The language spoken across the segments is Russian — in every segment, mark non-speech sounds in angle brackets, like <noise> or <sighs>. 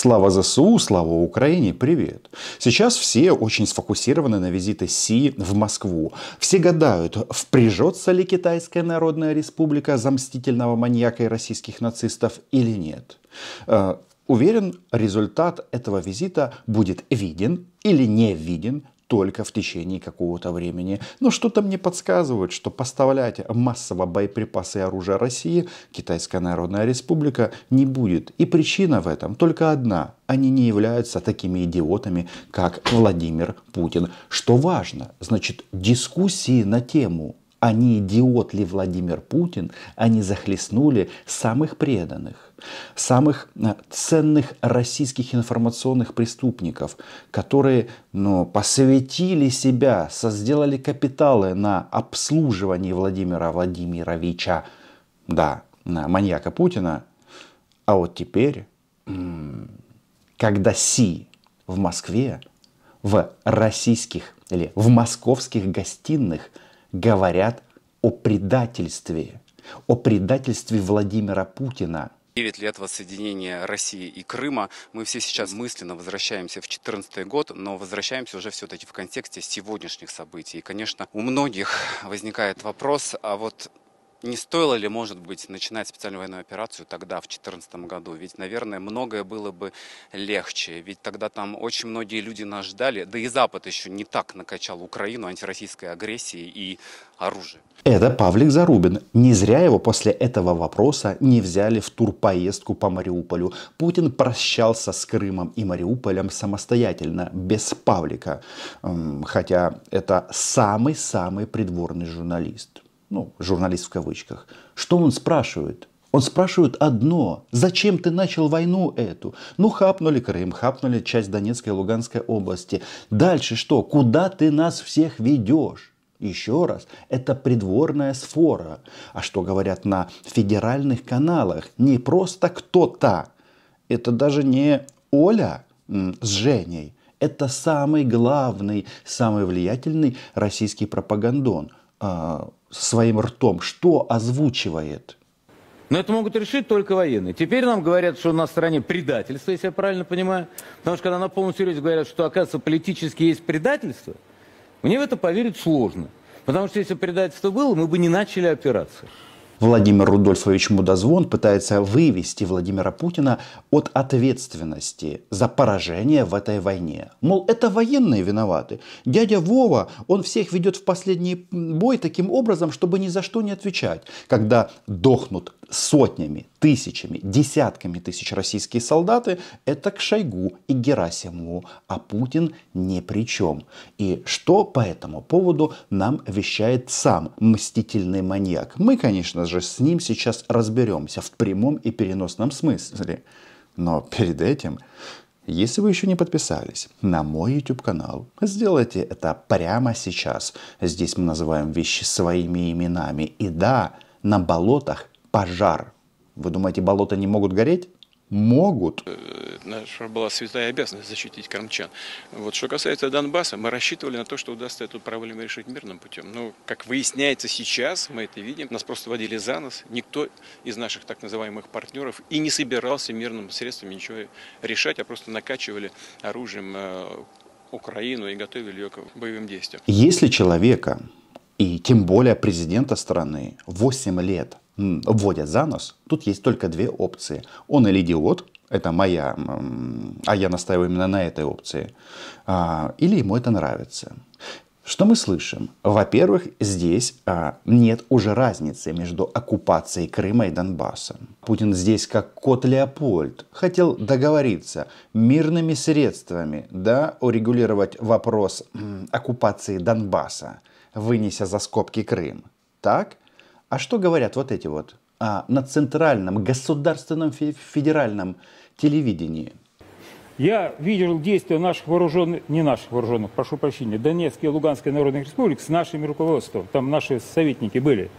Слава ЗСУ, слава Украине, привет. Сейчас все очень сфокусированы на визиты Си в Москву. Все гадают, впряжется ли Китайская Народная Республика за мстительного маньяка и российских нацистов или нет. Э, уверен, результат этого визита будет виден или не виден только в течение какого-то времени. Но что-то мне подсказывает, что поставлять массово боеприпасы и оружие России Китайская Народная Республика не будет. И причина в этом только одна. Они не являются такими идиотами, как Владимир Путин. Что важно, значит, дискуссии на тему а не идиот ли Владимир Путин, они захлестнули самых преданных, самых э, ценных российских информационных преступников, которые ну, посвятили себя, сделали капиталы на обслуживании Владимира Владимировича, да, на маньяка Путина. А вот теперь, когда Си в Москве, в российских или в московских гостиных – говорят о предательстве, о предательстве Владимира Путина – 9 лет воссоединения России и Крыма. Мы все сейчас мысленно возвращаемся в 2014 год, но возвращаемся уже все-таки в контексте сегодняшних событий. И, конечно, у многих возникает вопрос, а вот не стоило ли, может быть, начинать специальную военную операцию тогда, в 2014 году? Ведь, наверное, многое было бы легче. Ведь тогда там очень многие люди нас ждали. Да и Запад еще не так накачал Украину антироссийской агрессией и оружием. Это Павлик Зарубин. Не зря его после этого вопроса не взяли в турпоездку по Мариуполю. Путин прощался с Крымом и Мариуполем самостоятельно, без Павлика. Хотя это самый-самый придворный журналист ну, журналист в кавычках, что он спрашивает? Он спрашивает одно. Зачем ты начал войну эту? Ну, хапнули Крым, хапнули часть Донецкой и Луганской области. Дальше что? Куда ты нас всех ведешь? Еще раз, это придворная сфора. А что говорят на федеральных каналах? Не просто кто-то. Это даже не Оля с Женей. Это самый главный, самый влиятельный российский пропагандон а, своим ртом, что озвучивает. Но это могут решить только военные. Теперь нам говорят, что на стороне предательство, если я правильно понимаю. Потому что когда на полном серьезе говорят, что, оказывается, политически есть предательство, мне в это поверить сложно. Потому что если предательство было, мы бы не начали операцию. Владимир Рудольфович Мудозвон пытается вывести Владимира Путина от ответственности за поражение в этой войне. Мол, это военные виноваты. Дядя Вова, он всех ведет в последний бой таким образом, чтобы ни за что не отвечать. Когда дохнут сотнями, тысячами, десятками тысяч российские солдаты, это к Шойгу и Герасимову, а Путин ни при чем. И что по этому поводу нам вещает сам мстительный маньяк? Мы, конечно же, с ним сейчас разберемся в прямом и переносном смысле. Но перед этим если вы еще не подписались на мой YouTube канал, сделайте это прямо сейчас. Здесь мы называем вещи своими именами. И да, на болотах пожар. Вы думаете, болота не могут гореть? Могут. Э, наша была святая обязанность защитить крымчан. Вот что касается Донбасса, мы рассчитывали на то, что удастся эту проблему решить мирным путем. Но, как выясняется сейчас, мы это видим, нас просто водили за нос. Никто из наших так называемых партнеров и не собирался мирным средством ничего решать, а просто накачивали оружием э, Украину и готовили ее к боевым действиям. Если человека, и тем более президента страны, 8 лет обводят за нос, тут есть только две опции. Он или идиот, это моя, а я настаиваю именно на этой опции, а, или ему это нравится. Что мы слышим? Во-первых, здесь а, нет уже разницы между оккупацией Крыма и Донбасса. Путин здесь как кот Леопольд. Хотел договориться мирными средствами, да, урегулировать вопрос оккупации Донбасса, вынеся за скобки Крым. Так? А что говорят вот эти вот а, на центральном государственном федеральном телевидении? Я видел действия наших вооруженных, не наших вооруженных, прошу прощения, Донецкой и Луганской народных республик с нашими руководством. Там наши советники были.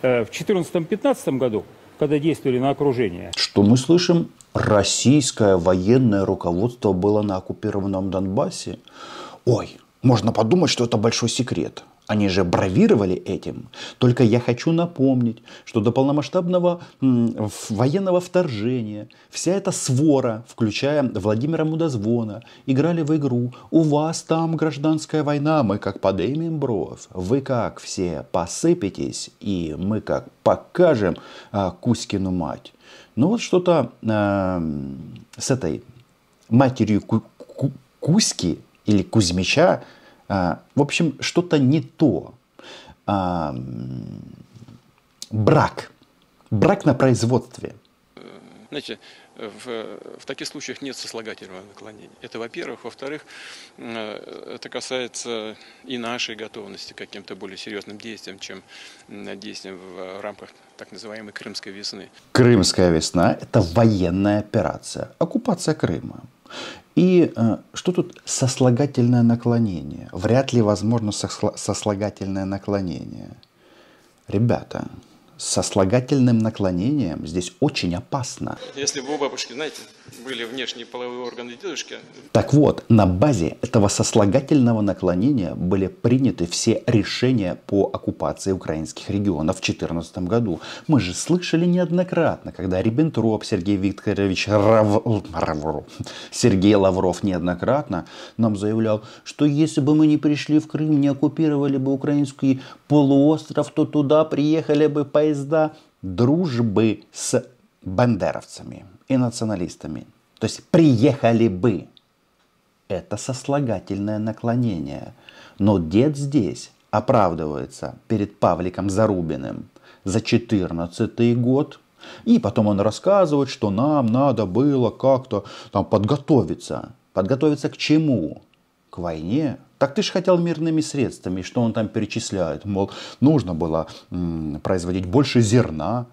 Э, в 2014-2015 году, когда действовали на окружение. Что мы слышим? Российское военное руководство было на оккупированном Донбассе? Ой, можно подумать, что это большой секрет. Они же бравировали этим. Только я хочу напомнить, что до полномасштабного военного вторжения вся эта свора, включая Владимира Мудозвона, играли в игру «У вас там гражданская война, мы как поднимем бровь, вы как все посыпетесь, и мы как покажем а, Кузькину мать». Ну вот что-то а, с этой матерью Ку Кузьки или Кузьмича а, в общем, что-то не то. А, брак. Брак на производстве. Знаете, в, в таких случаях нет сослагательного наклонения. Это во-первых. Во-вторых, э, это касается и нашей готовности к каким-то более серьезным действиям, чем действиям в э, рамках так называемой Крымской весны. Крымская весна – это военная операция, оккупация Крыма. И э, что тут сослагательное наклонение? Вряд ли возможно сослагательное наклонение. Ребята, со слагательным наклонением здесь очень опасно. Если бы у бабушки, знаете, были внешние половые органы дедушки. Так вот, на базе этого сослагательного наклонения были приняты все решения по оккупации украинских регионов в 2014 году. Мы же слышали неоднократно, когда Риббентроп, Сергей Викторович Рав... Рав... Сергей Лавров неоднократно нам заявлял, что если бы мы не пришли в Крым, не оккупировали бы украинский полуостров, то туда приехали бы по поезда дружбы с бандеровцами и националистами. То есть приехали бы. Это сослагательное наклонение. Но дед здесь оправдывается перед Павликом Зарубиным за 14 год. И потом он рассказывает, что нам надо было как-то там подготовиться. Подготовиться к чему? К войне, так ты же хотел мирными средствами, что он там перечисляет, мол, нужно было м, производить больше зерна.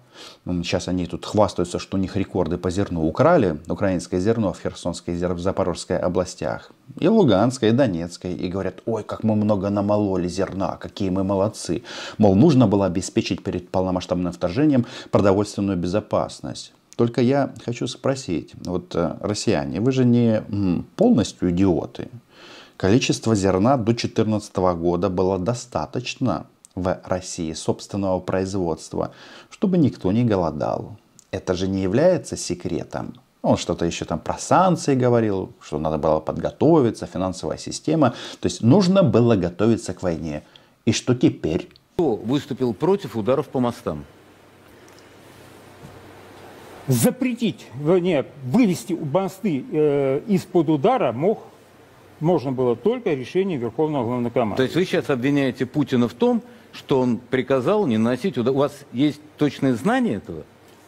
Сейчас они тут хвастаются, что у них рекорды по зерну украли, украинское зерно в Херсонской и Запорожской областях, и Луганской, и Донецкой, и говорят, ой, как мы много намололи зерна, какие мы молодцы. Мол, нужно было обеспечить перед полномасштабным вторжением продовольственную безопасность. Только я хочу спросить, вот э, россияне, вы же не полностью идиоты, Количество зерна до 2014 года было достаточно в России собственного производства, чтобы никто не голодал. Это же не является секретом. Он что-то еще там про санкции говорил, что надо было подготовиться, финансовая система. То есть нужно было готовиться к войне. И что теперь? Кто выступил против ударов по мостам? Запретить, нет, вывести мосты э, из-под удара мог можно было только решение Верховного Главнокомандующего. То есть вы сейчас обвиняете Путина в том, что он приказал не носить удар. У вас есть точные знания этого?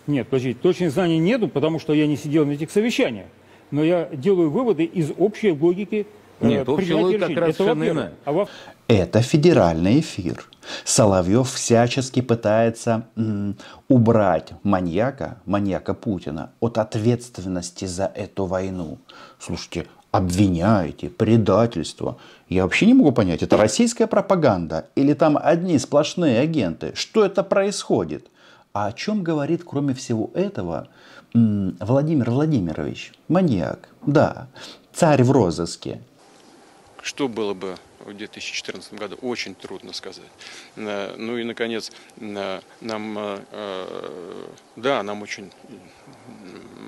Нет, подождите, точных знаний нету, потому что я не сидел на этих совещаниях. Но я делаю выводы из общей логики э, нет, общая логика как раз это А во... Это федеральный эфир. Соловьев всячески пытается м, убрать маньяка, маньяка Путина, от ответственности за эту войну. Слушайте, обвиняете, предательство. Я вообще не могу понять, это российская пропаганда или там одни сплошные агенты? Что это происходит? А о чем говорит, кроме всего этого, Владимир Владимирович, маньяк? Да, царь в розыске. Что было бы в 2014 году? Очень трудно сказать. Э, ну и, наконец, э, нам, э, да, нам очень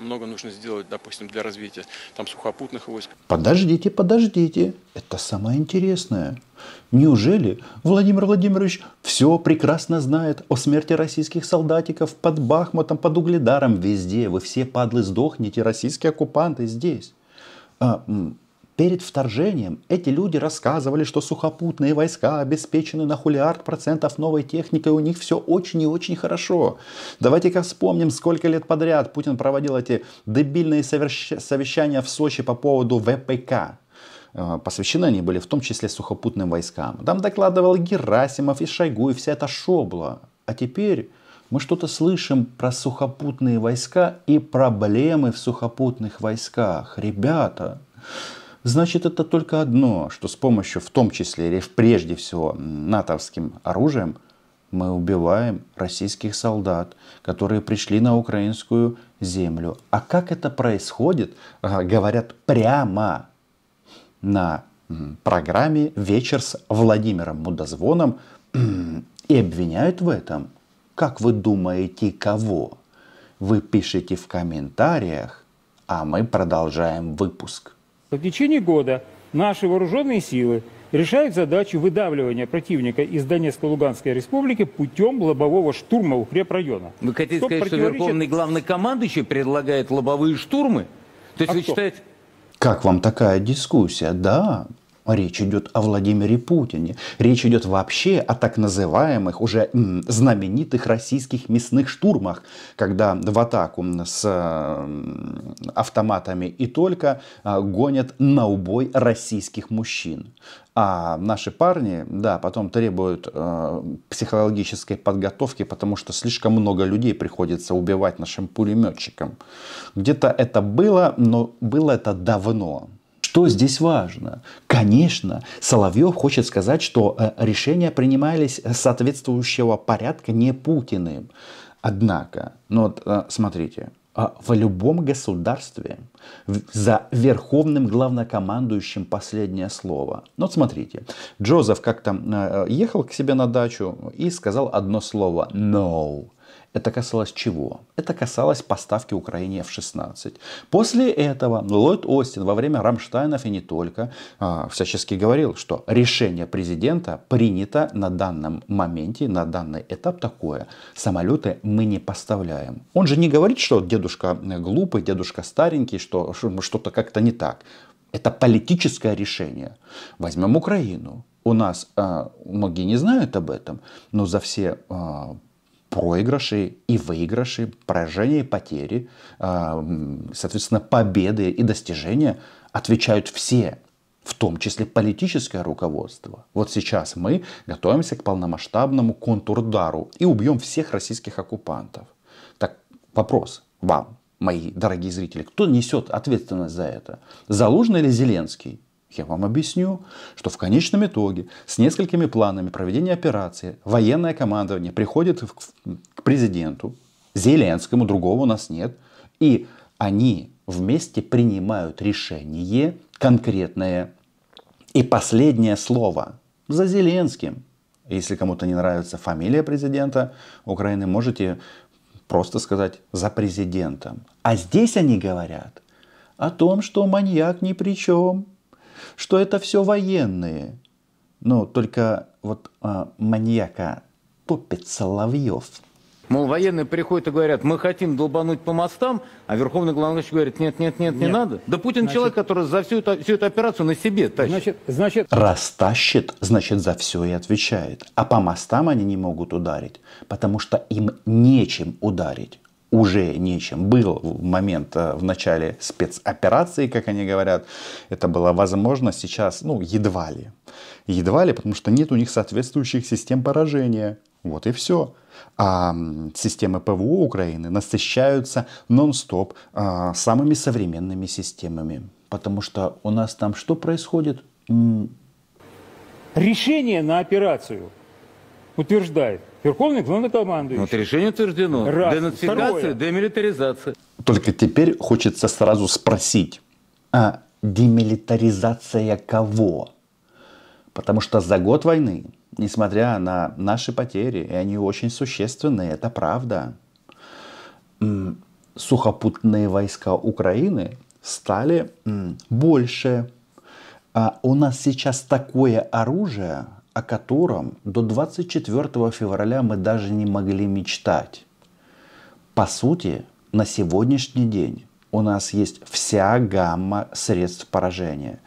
много нужно сделать, допустим, для развития там сухопутных войск. Подождите, подождите, это самое интересное. Неужели Владимир Владимирович все прекрасно знает о смерти российских солдатиков под Бахмутом, под Угледаром, везде? Вы все, падлы, сдохнете, российские оккупанты здесь. А, Перед вторжением эти люди рассказывали, что сухопутные войска обеспечены на хулиард процентов новой техникой, у них все очень и очень хорошо. Давайте-ка вспомним, сколько лет подряд Путин проводил эти дебильные совещания в Сочи по поводу ВПК э, посвящены они были в том числе сухопутным войскам. Там докладывал Герасимов и Шойгу, и вся эта шобла. А теперь мы что-то слышим про сухопутные войска и проблемы в сухопутных войсках. Ребята, Значит, это только одно, что с помощью, в том числе или прежде всего, натовским оружием мы убиваем российских солдат, которые пришли на украинскую землю. А как это происходит, а, говорят прямо на программе «Вечер с Владимиром Мудозвоном» и обвиняют в этом. Как вы думаете, кого? Вы пишите в комментариях, а мы продолжаем выпуск. В течение года наши вооруженные силы решают задачу выдавливания противника из Донецко-Луганской республики путем лобового штурма укрепрайона. Вы хотите что сказать, противоречит... что верховный главнокомандующий предлагает лобовые штурмы? То есть а вы кто? считаете... Как вам такая дискуссия? Да, Речь идет о Владимире Путине. Речь идет вообще о так называемых уже знаменитых российских мясных штурмах, когда в атаку с автоматами и только а, гонят на убой российских мужчин. А наши парни, да, потом требуют э, психологической подготовки, потому что слишком много людей приходится убивать нашим пулеметчикам. Где-то это было, но было это давно. Что здесь важно? Конечно, Соловьев хочет сказать, что э, решения принимались соответствующего порядка не Путиным. Однако, ну вот э, смотрите, а в любом государстве за верховным главнокомандующим последнее слово. Ну вот смотрите, Джозеф как-то э, ехал к себе на дачу и сказал одно слово «no». Это касалось чего? Это касалось поставки Украине F-16. После этого ну, Ллойд Остин во время Рамштайнов и не только а, всячески говорил, что решение президента принято на данном моменте, на данный этап такое. Самолеты мы не поставляем. Он же не говорит, что дедушка э, глупый, дедушка старенький, что что-то как-то не так. Это политическое решение. Возьмем Украину. У нас а, многие не знают об этом, но за все а, проигрыши и выигрыши, поражения и потери, а, соответственно, победы и достижения отвечают все, в том числе политическое руководство. Вот сейчас мы готовимся к полномасштабному контрудару и убьем всех российских оккупантов. Так вопрос вам, мои дорогие зрители, кто несет ответственность за это? Залужный или Зеленский? Я вам объясню, что в конечном итоге с несколькими планами проведения операции военное командование приходит к президенту, Зеленскому, другого у нас нет, и они вместе принимают решение конкретное. И последнее слово за Зеленским. Если кому-то не нравится фамилия президента Украины, можете просто сказать «за президентом». А здесь они говорят о том, что маньяк ни при чем, что это все военные. Ну, только вот а, маньяка топит Соловьев. Мол, военные приходят и говорят, мы хотим долбануть по мостам, а верховный главнокомандующий говорит, нет, нет, нет, нет, не надо. Да Путин значит, человек, который за всю эту, всю эту операцию на себе тащит. Значит, значит... Раз тащит, значит за все и отвечает. А по мостам они не могут ударить, потому что им нечем ударить уже нечем. Был момент э, в начале спецоперации, как они говорят, это было возможно, сейчас, ну, едва ли. Едва ли, потому что нет у них соответствующих систем поражения. Вот и все. А системы ПВО Украины насыщаются нон-стоп а, самыми современными системами. Потому что у нас там что происходит? Решение на операцию утверждает Верховный главнокомандующий. Вот ну, решение утверждено. Раз. Денацификация, Второе. демилитаризация. Только теперь хочется сразу спросить, а демилитаризация кого? Потому что за год войны, несмотря на наши потери, и они очень существенные, это правда, сухопутные войска Украины стали больше. А у нас сейчас такое оружие, о котором до 24 февраля мы даже не могли мечтать. По сути, на сегодняшний день у нас есть вся гамма средств поражения.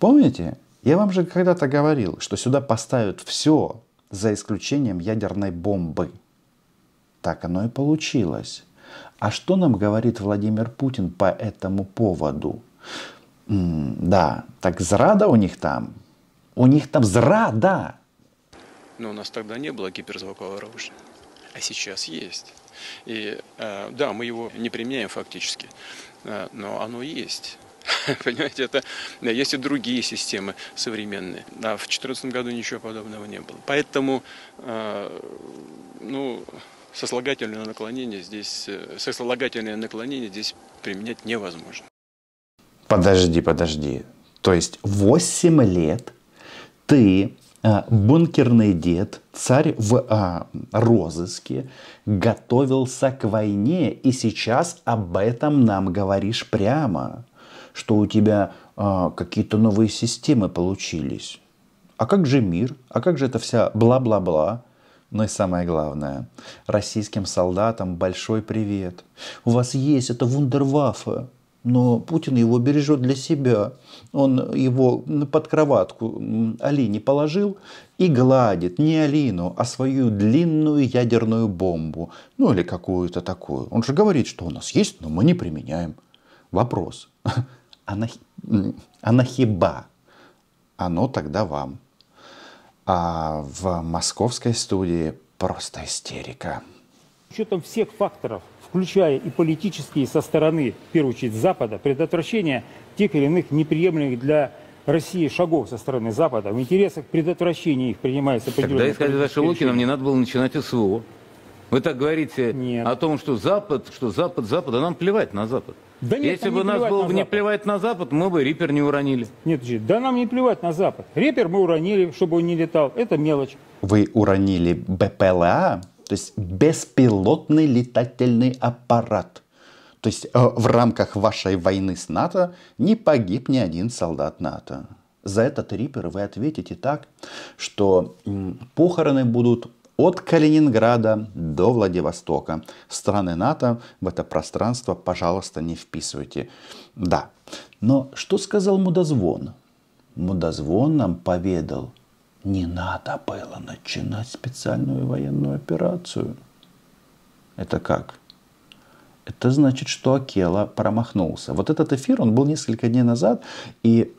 Помните, я вам же когда-то говорил, что сюда поставят все, за исключением ядерной бомбы. Так оно и получилось. А что нам говорит Владимир Путин по этому поводу? М да, так зрада у них там, у них там зрада. Но у нас тогда не было гиперзвукового оружия, а сейчас есть. И э, да, мы его не применяем фактически, э, но оно есть. <laughs> Понимаете, это есть и другие системы современные. Да, в 2014 году ничего подобного не было. Поэтому, э, ну, сослагательное наклонение здесь, э, сослагательное наклонение здесь применять невозможно. Подожди, подожди. То есть 8 лет ты, а, бункерный дед, царь в а, розыске, готовился к войне, и сейчас об этом нам говоришь прямо, что у тебя а, какие-то новые системы получились. А как же мир? А как же это вся бла-бла-бла? Но ну и самое главное, российским солдатам большой привет. У вас есть это вундерваффе, но Путин его бережет для себя. Он его под кроватку Алине положил и гладит не Алину, а свою длинную ядерную бомбу. Ну или какую-то такую. Он же говорит, что у нас есть, но мы не применяем. Вопрос. <laughs> Она, она Оно тогда вам. А в московской студии просто истерика. С учетом всех факторов, включая и политические со стороны, в первую очередь, Запада, предотвращение тех или иных неприемлемых для России шагов со стороны Запада. В интересах предотвращения их принимается определенные... Тогда, сказать Саша нам не надо было начинать СВО. Вы так говорите Нет. о том, что Запад, что Запад, Запад, а нам плевать на Запад. Да нет, Если бы нас было на не плевать на Запад, мы бы Репер не уронили. Нет, да нам не плевать на Запад. Репер мы уронили, чтобы он не летал. Это мелочь. Вы уронили БПЛА, то есть беспилотный летательный аппарат. То есть э, в рамках вашей войны с НАТО не погиб ни один солдат НАТО. За этот рипер вы ответите так, что похороны будут от Калининграда до Владивостока. Страны НАТО в это пространство, пожалуйста, не вписывайте. Да. Но что сказал Мудозвон? Мудозвон нам поведал, не надо было начинать специальную военную операцию. Это как? Это значит, что Акела промахнулся. Вот этот эфир, он был несколько дней назад, и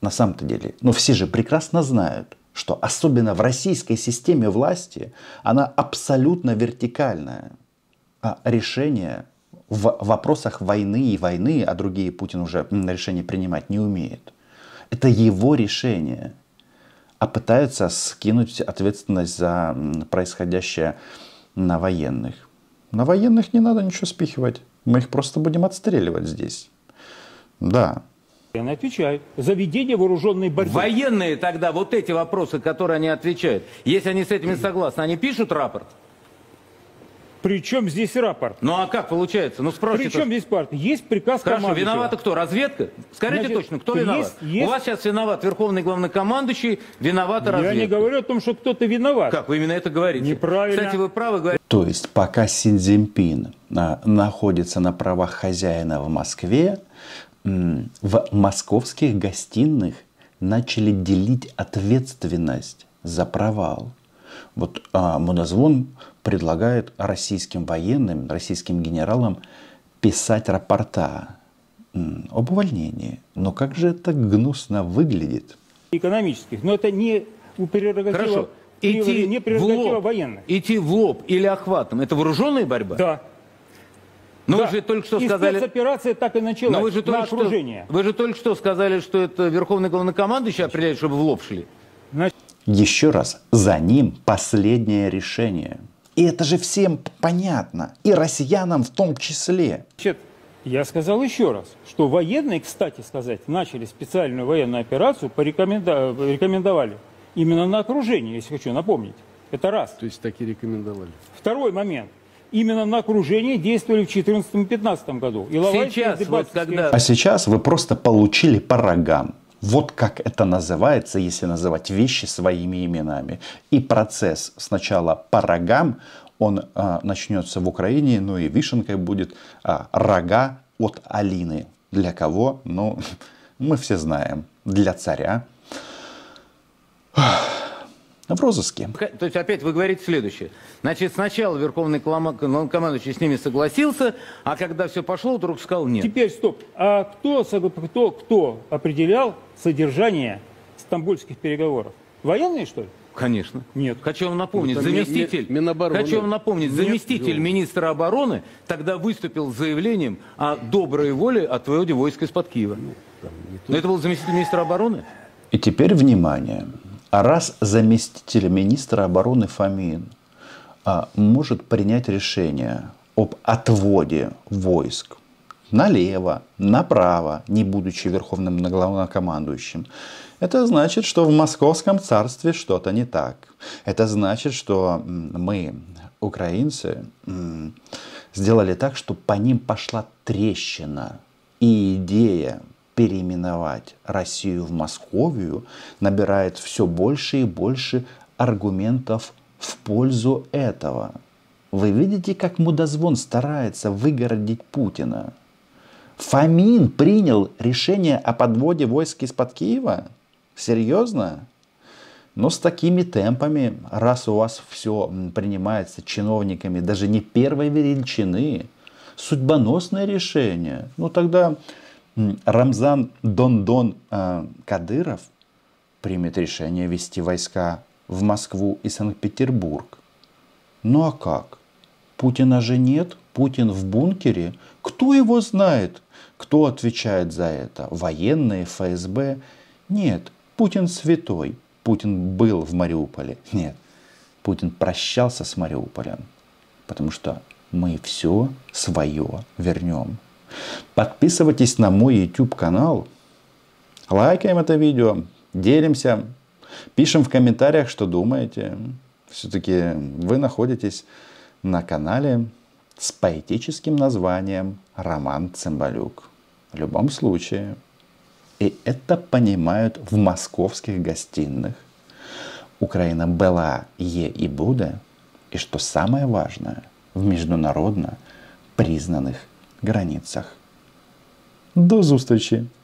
на самом-то деле, ну все же прекрасно знают, что особенно в российской системе власти, она абсолютно вертикальная. А решение в вопросах войны и войны, а другие Путин уже решение принимать не умеет. Это его решение а пытаются скинуть ответственность за происходящее на военных. На военных не надо ничего спихивать. Мы их просто будем отстреливать здесь. Да. Они отвечают. За ведение вооруженной борьбы. Военные тогда вот эти вопросы, которые они отвечают, если они с этими согласны, они пишут рапорт? Причем здесь рапорт? Ну а как получается? Ну спросите. Причем здесь рапорт? Есть приказ Хорошо, виновата кто? Разведка? Скажите Значит, точно, кто виноват? Есть, есть... У вас сейчас виноват верховный главнокомандующий, виновата разведка. Я не говорю о том, что кто-то виноват. Как вы именно это говорите? Неправильно. Кстати, вы правы говорите. То есть пока Си а, находится на правах хозяина в Москве, в московских гостиных начали делить ответственность за провал. Вот а, Муназвон предлагают российским военным, российским генералам писать рапорта об увольнении. Но как же это гнусно выглядит? Экономических, но это не прерогатива Хорошо. Идти не прерогатива в лоб, Идти в лоб или охватом – это вооруженная борьба? Да. Но да. вы же только что и сказали... спецоперация так и началась, Но вы же только на Что, вы же только что сказали, что это верховный главнокомандующий определяет, чтобы в лоб шли. Значит... Еще раз, за ним последнее решение – и это же всем понятно, и россиянам в том числе. Я сказал еще раз, что военные, кстати сказать, начали специальную военную операцию, порекоменда... рекомендовали именно на окружение, если хочу напомнить. Это раз. То есть таки рекомендовали. Второй момент. Именно на окружении действовали в 2014-2015 году. И сейчас, вот когда... А сейчас вы просто получили по рогам. Вот как это называется, если называть вещи своими именами. И процесс сначала по рогам, он а, начнется в Украине, ну и вишенкой будет а, рога от Алины. Для кого? Ну, <laughs> мы все знаем. Для царя. <sighs> В розыске. То есть опять вы говорите следующее. Значит, сначала Верховный командующий с ними согласился, а когда все пошло, вдруг сказал нет. Теперь стоп. А кто, кто, кто определял содержание стамбульских переговоров? Военные, что ли? Конечно. Нет. Хочу вам напомнить, ну, заместитель, ми, Минобороны. Хочу вам напомнить, заместитель нет. министра обороны тогда выступил с заявлением о доброй воле отводе войск из-под Киева. Ну, Но это был заместитель министра обороны. И теперь внимание. А раз заместитель министра обороны Фомин а, может принять решение об отводе войск налево, направо, не будучи верховным главнокомандующим. Это значит, что в московском царстве что-то не так. Это значит, что мы, украинцы, сделали так, что по ним пошла трещина. И идея переименовать Россию в Московию набирает все больше и больше аргументов в пользу этого. Вы видите, как мудозвон старается выгородить Путина? Фомин принял решение о подводе войск из-под Киева? Серьезно? Но ну, с такими темпами, раз у вас все принимается чиновниками даже не первой величины, судьбоносное решение, ну тогда Рамзан Дондон э, Кадыров примет решение вести войска в Москву и Санкт-Петербург. Ну а как? Путина же нет, Путин в бункере. Кто его знает, кто отвечает за это? Военные, ФСБ? Нет, Путин святой. Путин был в Мариуполе. Нет, Путин прощался с Мариуполем, потому что мы все свое вернем. Подписывайтесь на мой YouTube канал, лайкаем это видео, делимся, пишем в комментариях, что думаете. Все-таки вы находитесь на канале с поэтическим названием Роман Цымбалюк. В любом случае. И это понимают в московских гостиных. Украина была, е и будет. И что самое важное, в международно признанных границах. До зустрічі!